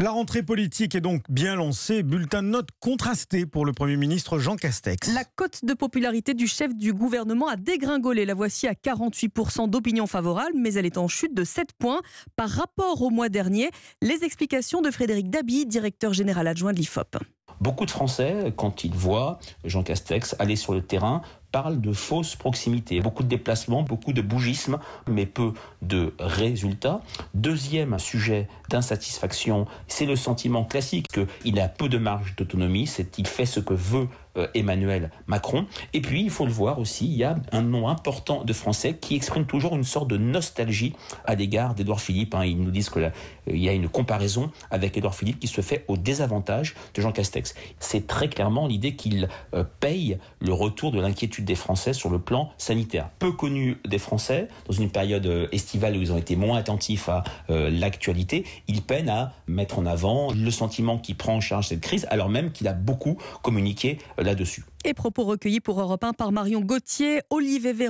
La rentrée politique est donc bien lancée. Bulletin de notes contrasté pour le Premier ministre Jean Castex. La cote de popularité du chef du gouvernement a dégringolé. La voici à 48% d'opinion favorable, mais elle est en chute de 7 points par rapport au mois dernier. Les explications de Frédéric Dabi, directeur général adjoint de l'IFOP. Beaucoup de Français, quand ils voient Jean Castex aller sur le terrain, parle de fausse proximité. Beaucoup de déplacements, beaucoup de bougisme, mais peu de résultats. Deuxième sujet d'insatisfaction, c'est le sentiment classique qu'il a peu de marge d'autonomie, c'est il fait ce que veut euh, Emmanuel Macron. Et puis, il faut le voir aussi, il y a un nom important de Français qui exprime toujours une sorte de nostalgie à l'égard d'Edouard Philippe. Hein. Ils nous disent qu'il euh, y a une comparaison avec Édouard Philippe qui se fait au désavantage de Jean Castex. C'est très clairement l'idée qu'il euh, paye le retour de l'inquiétude des Français sur le plan sanitaire. Peu connu des Français, dans une période euh, estivale où ils ont été moins attentifs à euh, l'actualité, ils peinent à mettre en avant le sentiment qui prend en charge cette crise, alors même qu'il a beaucoup communiqué euh, là-dessus. Et propos recueillis pour Europe 1 par Marion Gauthier, Olivier Véran.